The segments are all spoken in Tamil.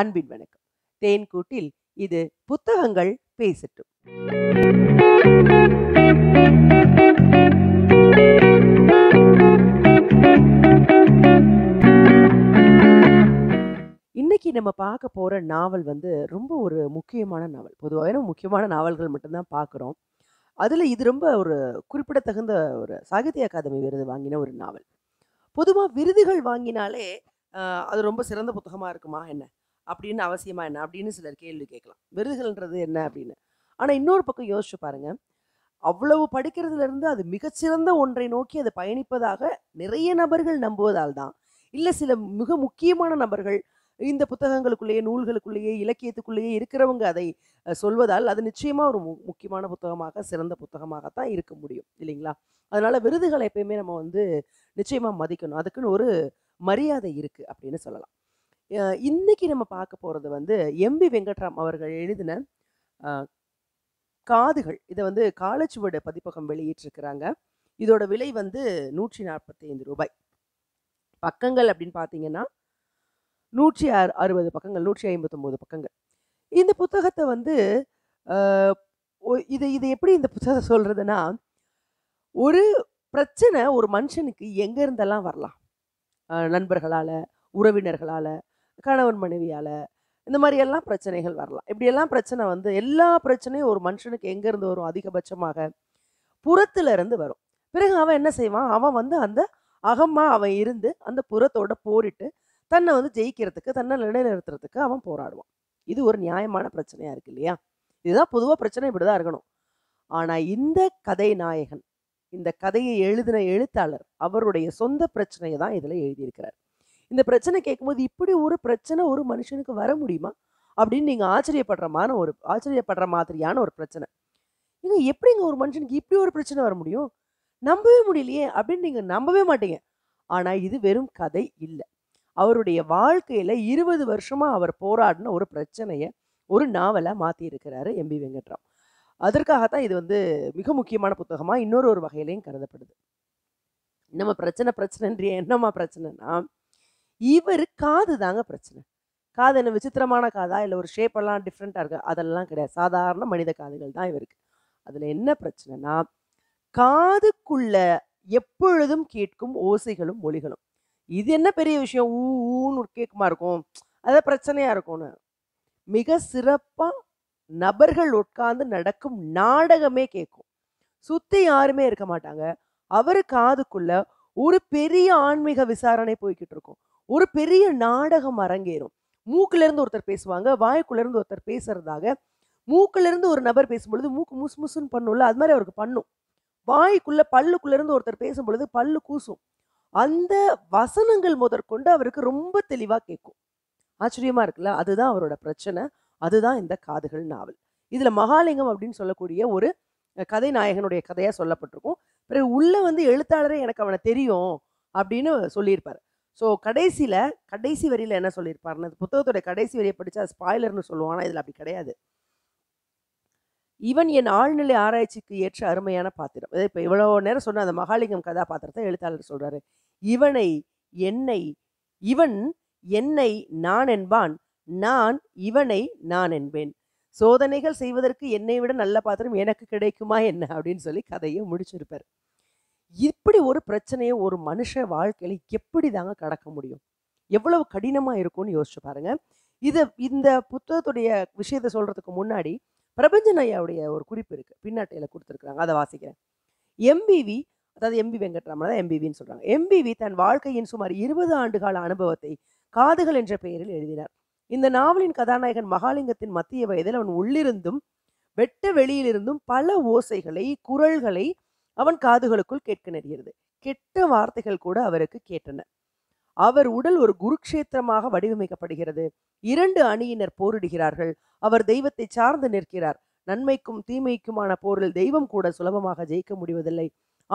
அன்பின் வணக்கம் தேன்கூட்டில் இது புத்தகங்கள் பேசட்டும் இன்னைக்கு நம்ம பார்க்க போகிற நாவல் வந்து ரொம்ப ஒரு முக்கியமான நாவல் பொதுவாக முக்கியமான நாவல்கள் மட்டும்தான் பார்க்குறோம் அதில் இது ரொம்ப ஒரு குறிப்பிடத்தகுந்த ஒரு சாகித்ய அகாதமி விருது வாங்கின ஒரு நாவல் பொதுவாக விருதுகள் வாங்கினாலே அது ரொம்ப சிறந்த புத்தகமாக இருக்குமா என்ன அப்படின்னு அவசியமா என்ன அப்படின்னு சிலர் கேள்வி கேட்கலாம் விருதுகள்ன்றது என்ன அப்படின்னு ஆனால் இன்னொரு பக்கம் யோசிச்சு பாருங்கள் அவ்வளவு படிக்கிறதுலேருந்து அது மிகச்சிறந்த ஒன்றை நோக்கி அது பயணிப்பதாக நிறைய நபர்கள் நம்புவதால் தான் இல்லை சில மிக முக்கியமான நபர்கள் இந்த புத்தகங்களுக்குள்ளேயே நூல்களுக்குள்ளேயே இலக்கியத்துக்குள்ளேயே இருக்கிறவங்க அதை சொல்வதால் அது நிச்சயமாக ஒரு முக்கியமான புத்தகமாக சிறந்த புத்தகமாகத்தான் இருக்க முடியும் இல்லைங்களா அதனால் விருதுகளை எப்பயுமே நம்ம வந்து நிச்சயமாக மதிக்கணும் அதுக்குன்னு ஒரு மரியாதை இருக்குது அப்படின்னு சொல்லலாம் இன்னைக்கு நம்ம பார்க்க போகிறது வந்து எம்பி வெங்கட்ராம் அவர்கள் எழுதின காதுகள் இதை வந்து காலச்சுவடு பதிப்பகம் வெளியிட்டிருக்கிறாங்க இதோட விலை வந்து நூற்றி நாற்பத்தி ஐந்து ரூபாய் பக்கங்கள் அப்படின்னு பார்த்தீங்கன்னா நூற்றி அறுபது பக்கங்கள் நூற்றி ஐம்பத்தொம்போது பக்கங்கள் இந்த புத்தகத்தை வந்து இது இது எப்படி இந்த புத்தகத்தை சொல்கிறதுனா ஒரு பிரச்சனை ஒரு மனுஷனுக்கு எங்கேருந்தெல்லாம் வரலாம் நண்பர்களால் உறவினர்களால் கணவன் மனைவியால் இந்த மாதிரி எல்லாம் பிரச்சனைகள் வரலாம் இப்படியெல்லாம் பிரச்சனை வந்து எல்லா பிரச்சனையும் ஒரு மனுஷனுக்கு எங்கேருந்து வரும் அதிகபட்சமாக புறத்துல இருந்து வரும் பிறகு அவன் என்ன செய்வான் அவன் வந்து அந்த அகமாக அவன் இருந்து அந்த புறத்தோட போரிட்டு தன்னை வந்து ஜெயிக்கிறதுக்கு தன்னை நிலைநிறுத்துறதுக்கு அவன் போராடுவான் இது ஒரு நியாயமான பிரச்சனையாக இருக்கு இல்லையா இதுதான் பொதுவாக பிரச்சனை இப்படிதான் இருக்கணும் ஆனால் இந்த கதை நாயகன் இந்த கதையை எழுதின எழுத்தாளர் அவருடைய சொந்த பிரச்சனையை தான் இதில் எழுதியிருக்கிறார் இந்த பிரச்சனை கேட்கும்போது இப்படி ஒரு பிரச்சனை ஒரு மனுஷனுக்கு வர முடியுமா அப்படின்னு நீங்கள் ஆச்சரியப்படுறமான ஒரு ஆச்சரியப்படுற மாதிரியான ஒரு பிரச்சனை ஏங்க எப்படிங்க ஒரு மனுஷனுக்கு இப்படி ஒரு பிரச்சனை வர முடியும் நம்பவே முடியலையே அப்படின்னு நீங்கள் நம்பவே மாட்டீங்க ஆனால் இது வெறும் கதை இல்லை அவருடைய வாழ்க்கையில் இருபது வருஷமாக அவர் போராடின ஒரு பிரச்சனையை ஒரு நாவலாக மாற்றி இருக்கிறாரு எம்பி வெங்கட்ராம் அதற்காகத்தான் இது வந்து மிக முக்கியமான புத்தகமாக இன்னொரு ஒரு வகையிலையும் கருதப்படுது நம்ம பிரச்சனை பிரச்சனைன்றிய என்னம்மா பிரச்சனைனா இவர் காது தாங்க பிரச்சனை காது என்ன விசித்திரமான காதா இல்லை ஒரு ஷேப் எல்லாம் டிஃப்ரெண்ட்டாக இருக்கு அதெல்லாம் கிடையாது சாதாரண மனித காதுகள் தான் இவருக்கு அதில் என்ன பிரச்சனைனா காதுக்குள்ள எப்பொழுதும் கேட்கும் ஓசைகளும் மொழிகளும் இது என்ன பெரிய விஷயம் ஊ ஊன்னு கேட்குமா இருக்கும் அதான் பிரச்சனையாக இருக்கும்னு மிக சிறப்பாக நபர்கள் உட்கார்ந்து நடக்கும் நாடகமே கேட்கும் சுற்றி யாருமே இருக்க மாட்டாங்க அவர் காதுக்குள்ள ஒரு பெரிய ஆன்மீக விசாரணை போய்கிட்டு இருக்கும் ஒரு பெரிய நாடகம் அரங்கேறும் இருந்து ஒருத்தர் பேசுவாங்க வாய்க்குள்ளேருந்து ஒருத்தர் பேசுறதாக இருந்து ஒரு நபர் பேசும்பொழுது மூக்கு முசு முசுன்னு பண்ணும்ல அது மாதிரி அவருக்கு பண்ணும் வாய்க்குள்ள பல்லுக்குள்ளேருந்து ஒருத்தர் பேசும்பொழுது பல்லு கூசும் அந்த வசனங்கள் முதற்கொண்டு அவருக்கு ரொம்ப தெளிவாக கேட்கும் ஆச்சரியமாக இருக்குல்ல அதுதான் அவரோட பிரச்சனை அதுதான் இந்த காதுகள் நாவல் இதில் மகாலிங்கம் அப்படின்னு சொல்லக்கூடிய ஒரு கதை நாயகனுடைய கதையாக சொல்லப்பட்டிருக்கும் பிறகு உள்ளே வந்து எழுத்தாளரே எனக்கு அவனை தெரியும் அப்படின்னு சொல்லியிருப்பார் ஸோ கடைசியில் கடைசி வரியில் என்ன சொல்லியிருப்பாருன்னு புத்தகத்துடைய கடைசி வரியை படித்தா அது ஸ்பாய்லர்னு சொல்லுவோம் இதில் அப்படி கிடையாது இவன் என் ஆழ்நிலை ஆராய்ச்சிக்கு ஏற்ற அருமையான பாத்திரம் இதை இப்போ இவ்வளோ நேரம் சொன்ன அந்த மகாலிங்கம் கதாபாத்திரத்தை எழுத்தாளர் சொல்கிறாரு இவனை என்னை இவன் என்னை நான் என்பான் நான் இவனை நான் என்பேன் சோதனைகள் செய்வதற்கு என்னை விட நல்ல பாத்திரம் எனக்கு கிடைக்குமா என்ன அப்படின்னு சொல்லி கதையை முடிச்சிருப்பார் இப்படி ஒரு பிரச்சனையை ஒரு மனுஷ வாழ்க்கையில் எப்படி தாங்க கடக்க முடியும் எவ்வளவு கடினமாக இருக்கும்னு யோசிச்சு பாருங்க இதை இந்த புத்தகத்துடைய விஷயத்த சொல்கிறதுக்கு முன்னாடி பிரபஞ்சன் ஐயாவுடைய ஒரு குறிப்பு இருக்குது பின்னாட்டையில் கொடுத்துருக்குறாங்க அதை வாசிக்கிறேன் எம்பிவி அதாவது எம்பி வெங்கட்ராமன் தான் எம்பிவின்னு சொல்கிறாங்க எம்பிவி தன் வாழ்க்கையின் சுமார் இருபது ஆண்டுகால அனுபவத்தை காதுகள் என்ற பெயரில் எழுதினார் இந்த நாவலின் கதாநாயகன் மகாலிங்கத்தின் மத்திய வயதில் அவன் உள்ளிருந்தும் வெட்ட வெளியிலிருந்தும் பல ஓசைகளை குரல்களை அவன் காதுகளுக்குள் கேட்க நெறியது கெட்ட வார்த்தைகள் கூட அவருக்கு கேட்டன அவர் உடல் ஒரு குருக்ஷேத்திரமாக வடிவமைக்கப்படுகிறது இரண்டு அணியினர் போரிடுகிறார்கள் அவர் தெய்வத்தை சார்ந்து நிற்கிறார் நன்மைக்கும் தீமைக்குமான போரில் தெய்வம் கூட சுலபமாக ஜெயிக்க முடிவதில்லை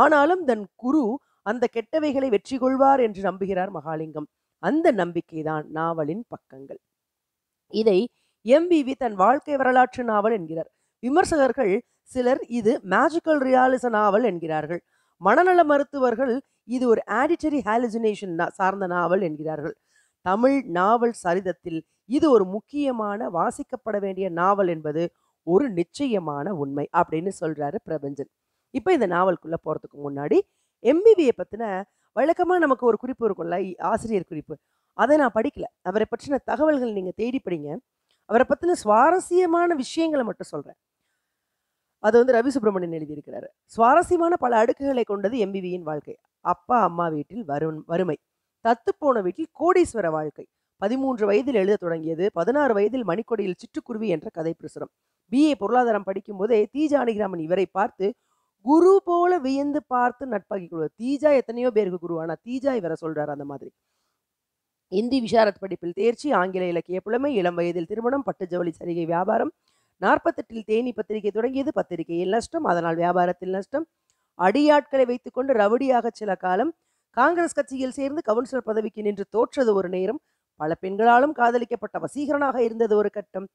ஆனாலும் தன் குரு அந்த கெட்டவைகளை வெற்றி கொள்வார் என்று நம்புகிறார் மகாலிங்கம் அந்த நம்பிக்கைதான் நாவலின் பக்கங்கள் இதை எம்பிவி தன் வாழ்க்கை வரலாற்று நாவல் என்கிறார் விமர்சகர்கள் சிலர் இது மேஜிக்கல் ரியாலிச நாவல் என்கிறார்கள் மனநல மருத்துவர்கள் இது ஒரு ஆடிட்டரி ஹாலுசினேஷன் சார்ந்த நாவல் என்கிறார்கள் தமிழ் நாவல் சரிதத்தில் இது ஒரு முக்கியமான வாசிக்கப்பட வேண்டிய நாவல் என்பது ஒரு நிச்சயமான உண்மை அப்படின்னு சொல்றாரு பிரபஞ்சன் இப்போ இந்த நாவலுக்குள்ள போறதுக்கு முன்னாடி எம்பிபியை பத்தின வழக்கமாக நமக்கு ஒரு குறிப்பு இருக்கும்ல ஆசிரியர் குறிப்பு அதை நான் படிக்கல அவரை பற்றின தகவல்கள் நீங்கள் தேடி படிங்க அவரை பற்றின சுவாரஸ்யமான விஷயங்களை மட்டும் சொல்கிறேன் அது வந்து ரவி சுப்பிரமணியன் எழுதியிருக்கிறார் சுவாரஸ்யமான பல அடுக்குகளை கொண்டது எம்பிவியின் வாழ்க்கை அப்பா அம்மா வீட்டில் வருண் வறுமை தத்துப்போன வீட்டில் கோடீஸ்வர வாழ்க்கை பதிமூன்று வயதில் எழுத தொடங்கியது பதினாறு வயதில் மணிக்கொடியில் சிற்றுக்குருவி என்ற கதை பிரசுரம் பிஏ பொருளாதாரம் படிக்கும் போதே தீஜானிகிராமன் இவரை பார்த்து குரு போல வியந்து பார்த்து நட்பாக்கி கொள்வார் தீஜா எத்தனையோ பேருக்கு குரு ஆனால் தீஜா இவரை சொல்றாரு அந்த மாதிரி இந்தி விசாரத் படிப்பில் தேர்ச்சி ஆங்கில இலக்கிய புலமை இளம் வயதில் திருமணம் பட்டு ஜவுளி சரிகை வியாபாரம் நாற்பத்தெட்டில் தேனி பத்திரிகை தொடங்கியது பத்திரிகையில் நஷ்டம் அதனால் வியாபாரத்தில் நஷ்டம் அடியாட்களை வைத்துக்கொண்டு ரவுடியாக சில காலம் காங்கிரஸ் கட்சியில் சேர்ந்து கவுன்சிலர் பதவிக்கு நின்று தோற்றது ஒரு நேரம் பல பெண்களாலும் காதலிக்கப்பட்ட வசீகரனாக இருந்தது ஒரு கட்டம்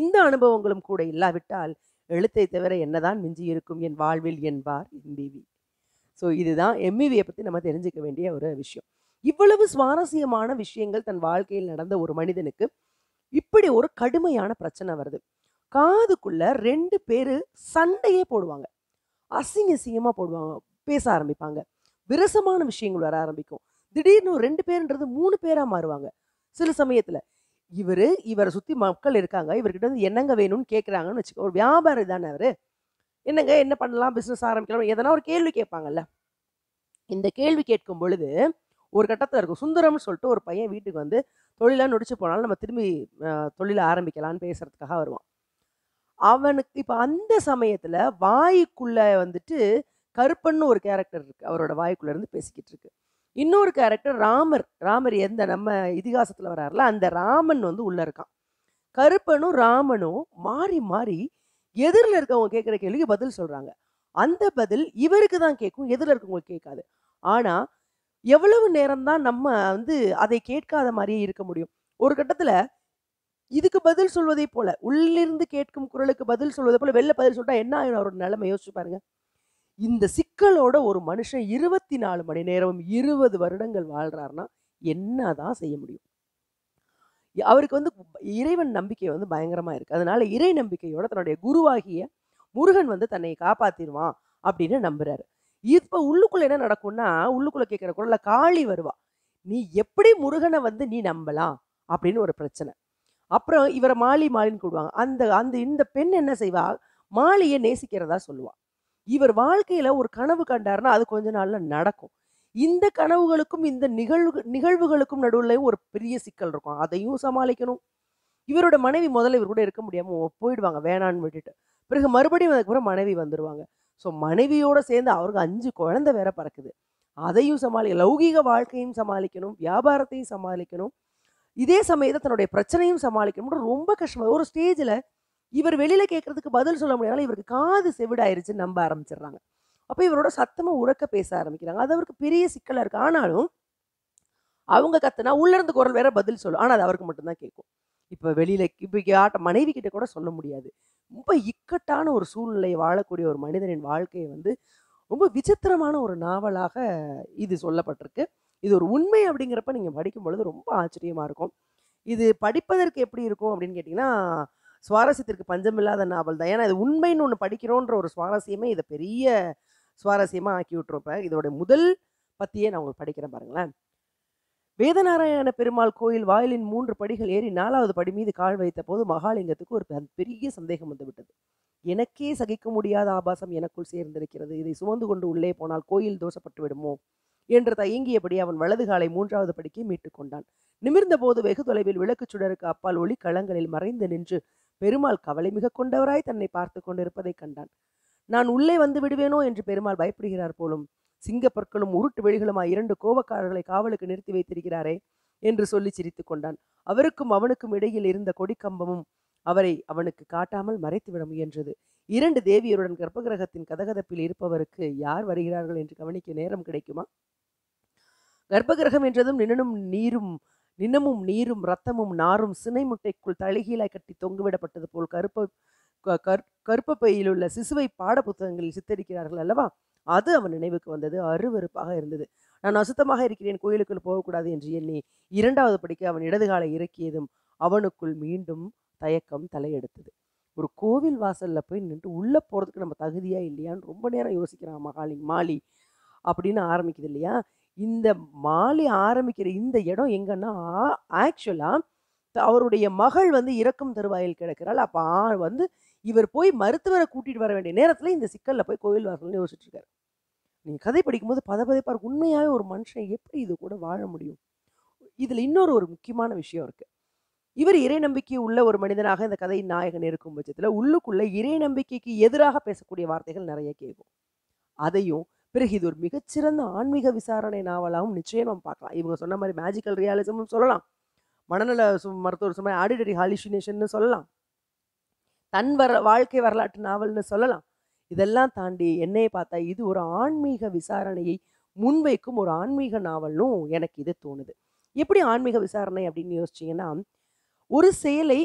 இந்த அனுபவங்களும் கூட இல்லாவிட்டால் எழுத்தை தவிர என்னதான் மிஞ்சி இருக்கும் என் வாழ்வில் என்பார் எம்பிவி ஸோ இதுதான் எம்இவியை பற்றி நம்ம தெரிஞ்சுக்க வேண்டிய ஒரு விஷயம் இவ்வளவு சுவாரஸ்யமான விஷயங்கள் தன் வாழ்க்கையில் நடந்த ஒரு மனிதனுக்கு இப்படி ஒரு கடுமையான பிரச்சனை வருது காதுக்குள்ள ரெண்டு பேர் சண்டையே போடுவாங்க அசிங்க அசிங்கமாக போடுவாங்க பேச ஆரம்பிப்பாங்க விரசமான விஷயங்கள் வர ஆரம்பிக்கும் திடீர்னு ரெண்டு பேருன்றது மூணு பேராக மாறுவாங்க சில சமயத்தில் இவர் இவரை சுற்றி மக்கள் இருக்காங்க இவர்கிட்ட வந்து என்னங்க வேணும்னு கேட்குறாங்கன்னு வச்சுக்கோ ஒரு வியாபாரி தானே அவர் என்னங்க என்ன பண்ணலாம் பிஸ்னஸ் ஆரம்பிக்கலாம் எதனா ஒரு கேள்வி கேட்பாங்கல்ல இந்த கேள்வி கேட்கும் பொழுது ஒரு கட்டத்தில் இருக்கும் சுந்தரம்னு சொல்லிட்டு ஒரு பையன் வீட்டுக்கு வந்து தொழிலாக நொடிச்சு போனாலும் நம்ம திரும்பி தொழிலை ஆரம்பிக்கலான்னு பேசுகிறதுக்காக வருவான் அவனுக்கு இப்போ அந்த சமயத்தில் வாய்க்குள்ளே வந்துட்டு கருப்பன்னு ஒரு கேரக்டர் இருக்குது அவரோட வாய்க்குள்ளேருந்து இருந்து பேசிக்கிட்டு இருக்கு இன்னொரு கேரக்டர் ராமர் ராமர் எந்த நம்ம இதிகாசத்தில் வராருல அந்த ராமன் வந்து உள்ளே இருக்கான் கருப்பனும் ராமனும் மாறி மாறி எதிரில் இருக்கவங்க கேட்குற கேள்விக்கு பதில் சொல்கிறாங்க அந்த பதில் இவருக்கு தான் கேட்கும் எதிரில் இருக்கவங்க கேட்காது ஆனால் எவ்வளவு நேரம்தான் நம்ம வந்து அதை கேட்காத மாதிரியே இருக்க முடியும் ஒரு கட்டத்தில் இதுக்கு பதில் சொல்வதை போல உள்ளிருந்து கேட்கும் குரலுக்கு பதில் சொல்வதை போல வெளில பதில் சொல்லிட்டா என்ன ஆகும் அவரோட நிலைமை யோசிச்சு பாருங்க இந்த சிக்கலோட ஒரு மனுஷன் இருபத்தி நாலு மணி நேரம் இருபது வருடங்கள் வாழ்றாருன்னா என்னதான் செய்ய முடியும் அவருக்கு வந்து இறைவன் நம்பிக்கை வந்து பயங்கரமா இருக்கு அதனால இறை நம்பிக்கையோட தன்னுடைய குருவாகிய முருகன் வந்து தன்னை காப்பாத்திடுவான் அப்படின்னு நம்புறாரு இப்போ உள்ளுக்குள்ள என்ன நடக்கும்னா உள்ளுக்குள்ள கேட்குற குரல்ல காளி வருவா நீ எப்படி முருகனை வந்து நீ நம்பலாம் அப்படின்னு ஒரு பிரச்சனை அப்புறம் இவரை மாலி மாலின்னு கூடுவாங்க அந்த அந்த இந்த பெண் என்ன செய்வா மாலியை நேசிக்கிறதா சொல்லுவாள் இவர் வாழ்க்கையில் ஒரு கனவு கண்டாருன்னா அது கொஞ்ச நாளில் நடக்கும் இந்த கனவுகளுக்கும் இந்த நிகழ்வு நிகழ்வுகளுக்கும் நடுவில் ஒரு பெரிய சிக்கல் இருக்கும் அதையும் சமாளிக்கணும் இவரோட மனைவி முதல்ல இவர் கூட இருக்க முடியாமல் போயிடுவாங்க வேணான்னு விட்டுட்டு பிறகு மறுபடியும் அதுக்கப்புறம் மனைவி வந்துடுவாங்க ஸோ மனைவியோட சேர்ந்து அவருக்கு அஞ்சு குழந்தை வேற பறக்குது அதையும் சமாளி லௌகீக வாழ்க்கையும் சமாளிக்கணும் வியாபாரத்தையும் சமாளிக்கணும் இதே சமயத்தை தன்னுடைய பிரச்சனையும் சமாளிக்கணும் ரொம்ப கஷ்டமாக ஒரு ஸ்டேஜில் இவர் வெளியில் கேட்குறதுக்கு பதில் சொல்ல முடியாதால இவருக்கு காது செவிடாயிருச்சுன்னு நம்ப ஆரம்பிச்சிடுறாங்க அப்போ இவரோட சத்தமாக உறக்க பேச ஆரம்பிக்கிறாங்க அது அவருக்கு பெரிய சிக்கலாக இருக்குது ஆனாலும் அவங்க கத்துனா உள்ளேருந்து குரல் வேற பதில் சொல்லும் ஆனால் அது அவருக்கு மட்டும்தான் கேட்கும் இப்போ வெளியில் இப்போ ஆட்ட மனைவி கிட்ட கூட சொல்ல முடியாது ரொம்ப இக்கட்டான ஒரு சூழ்நிலையை வாழக்கூடிய ஒரு மனிதனின் வாழ்க்கையை வந்து ரொம்ப விசித்திரமான ஒரு நாவலாக இது சொல்லப்பட்டிருக்கு இது ஒரு உண்மை அப்படிங்கிறப்ப நீங்கள் படிக்கும் பொழுது ரொம்ப ஆச்சரியமாக இருக்கும் இது படிப்பதற்கு எப்படி இருக்கும் அப்படின்னு கேட்டிங்கன்னா சுவாரஸ்யத்திற்கு பஞ்சமில்லாத நாவல் தான் ஏன்னா இது உண்மைன்னு ஒன்று படிக்கிறோன்ற ஒரு சுவாரஸ்யமே இதை பெரிய சுவாரஸ்யமாக ஆக்கி விட்டுருப்பேன் இதோட முதல் பற்றியே நான் உங்களுக்கு படிக்கிறேன் பாருங்களேன் வேதநாராயண பெருமாள் கோயில் வாயிலின் மூன்று படிகள் ஏறி நாலாவது படி மீது கால் வைத்த போது மகாலிங்கத்துக்கு ஒரு பெரிய சந்தேகம் வந்துவிட்டது எனக்கே சகிக்க முடியாத ஆபாசம் எனக்குள் சேர்ந்திருக்கிறது இதை சுமந்து கொண்டு உள்ளே போனால் கோயில் தோஷப்பட்டு விடுமோ என்று தயங்கியபடி அவன் வலது காலை மூன்றாவது படிக்கை மீட்டுக் கொண்டான் நிமிர்ந்த போது வெகு தொலைவில் விளக்குச் சுடருக்கு அப்பால் ஒளி களங்களில் மறைந்து நின்று பெருமாள் கவலை மிக கொண்டவராய் தன்னை பார்த்து கொண்டிருப்பதை கண்டான் நான் உள்ளே வந்து விடுவேனோ என்று பெருமாள் பயப்படுகிறார் போலும் சிங்கப்பற்களும் உருட்டு வெளிகளுமாய் இரண்டு கோபக்காரர்களை காவலுக்கு நிறுத்தி வைத்திருக்கிறாரே என்று சொல்லி சிரித்துக் கொண்டான் அவருக்கும் அவனுக்கும் இடையில் இருந்த கொடிக்கம்பமும் அவரை அவனுக்கு காட்டாமல் மறைத்துவிட முயன்றது இரண்டு தேவியருடன் கர்ப்பகிரகத்தின் கதகதப்பில் இருப்பவருக்கு யார் வருகிறார்கள் என்று கவனிக்க நேரம் கிடைக்குமா கர்ப்பகிரகம் என்றதும் நின்னும் நீரும் நினமும் நீரும் ரத்தமும் நாரும் சினை முட்டைக்குள் தலைகீழாய் கட்டி தொங்குவிடப்பட்டது போல் கருப்ப கற் கருப்ப பையில் உள்ள சிசுவை பாட புத்தகங்களில் சித்தரிக்கிறார்கள் அல்லவா அது அவன் நினைவுக்கு வந்தது அருவறுப்பாக இருந்தது நான் அசுத்தமாக இருக்கிறேன் கோயிலுக்குள் போகக்கூடாது என்று எண்ணி இரண்டாவது படிக்க அவன் காலை இறக்கியதும் அவனுக்குள் மீண்டும் தயக்கம் தலையெடுத்தது ஒரு கோவில் வாசலில் போய் நின்று உள்ளே போகிறதுக்கு நம்ம தகுதியாக இல்லையான்னு ரொம்ப நேரம் யோசிக்கிறான் மகாலி மாலி அப்படின்னு ஆரம்பிக்குது இல்லையா இந்த மாலை ஆரம்பிக்கிற இந்த இடம் எங்கன்னா ஆக்சுவலாக அவருடைய மகள் வந்து இறக்கும் தருவாயில் கிடக்கிறாள் அப்போ வந்து இவர் போய் மருத்துவரை கூட்டிகிட்டு வர வேண்டிய நேரத்தில் இந்த சிக்கலில் போய் கோயில் வரணும்னு யோசிச்சுட்டு இருக்காரு நீங்கள் கதை படிக்கும்போது பத பதைப்பாக உண்மையாகவே ஒரு மனுஷன் எப்படி இது கூட வாழ முடியும் இதில் இன்னொரு ஒரு முக்கியமான விஷயம் இருக்குது இவர் இறை நம்பிக்கை உள்ள ஒரு மனிதனாக இந்த கதை நாயகன் இருக்கும் பட்சத்தில் உள்ளுக்குள்ளே இறை நம்பிக்கைக்கு எதிராக பேசக்கூடிய வார்த்தைகள் நிறைய கேட்கும் அதையும் பிறகு இது ஒரு மிகச்சிறந்த ஆன்மீக விசாரணை நாவலாகவும் நிச்சயம் நம்ம பார்க்கலாம் இவங்க சொன்ன மாதிரி மேஜிக்கல் ரியாலிசமும் சொல்லலாம் மனநல மருத்துவர் சொன்ன ஆடிட்டரி ஹாலிசினேஷன் சொல்லலாம் தன் வர வாழ்க்கை வரலாற்று நாவல்னு சொல்லலாம் இதெல்லாம் தாண்டி என்னையை பார்த்தா இது ஒரு ஆன்மீக விசாரணையை முன்வைக்கும் ஒரு ஆன்மீக நாவலும் எனக்கு இது தோணுது எப்படி ஆன்மீக விசாரணை அப்படின்னு யோசிச்சிங்கன்னா ஒரு செயலை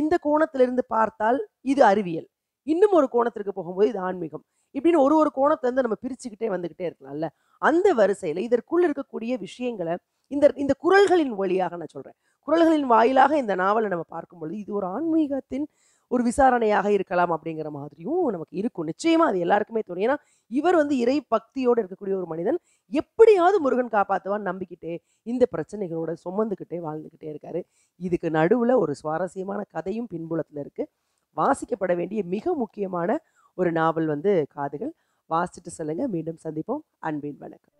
இந்த கோணத்திலிருந்து பார்த்தால் இது அறிவியல் இன்னும் ஒரு கோணத்திற்கு போகும்போது இது ஆன்மீகம் இப்படின்னு ஒரு ஒரு கோணத்துலேருந்து நம்ம பிரிச்சுக்கிட்டே வந்துக்கிட்டே இருக்கலாம்ல அந்த வரிசையில் இதற்குள் இருக்கக்கூடிய விஷயங்களை இந்த இந்த குரல்களின் வழியாக நான் சொல்கிறேன் குரல்களின் வாயிலாக இந்த நாவலை நம்ம பார்க்கும் பொழுது இது ஒரு ஆன்மீகத்தின் ஒரு விசாரணையாக இருக்கலாம் அப்படிங்கிற மாதிரியும் நமக்கு இருக்கும் நிச்சயமாக அது எல்லாருக்குமே தோணும் ஏன்னா இவர் வந்து இறை பக்தியோடு இருக்கக்கூடிய ஒரு மனிதன் எப்படியாவது முருகன் காப்பாற்றுவான்னு நம்பிக்கிட்டே இந்த பிரச்சனைகளோட சுமந்துக்கிட்டே வாழ்ந்துக்கிட்டே இருக்காரு இதுக்கு நடுவில் ஒரு சுவாரஸ்யமான கதையும் பின்புலத்தில் இருக்குது வாசிக்கப்பட வேண்டிய மிக முக்கியமான ஒரு நாவல் வந்து காதுகள் வாசிட்டு சொல்லுங்கள் மீண்டும் சந்திப்போம் அன்பின் வணக்கம்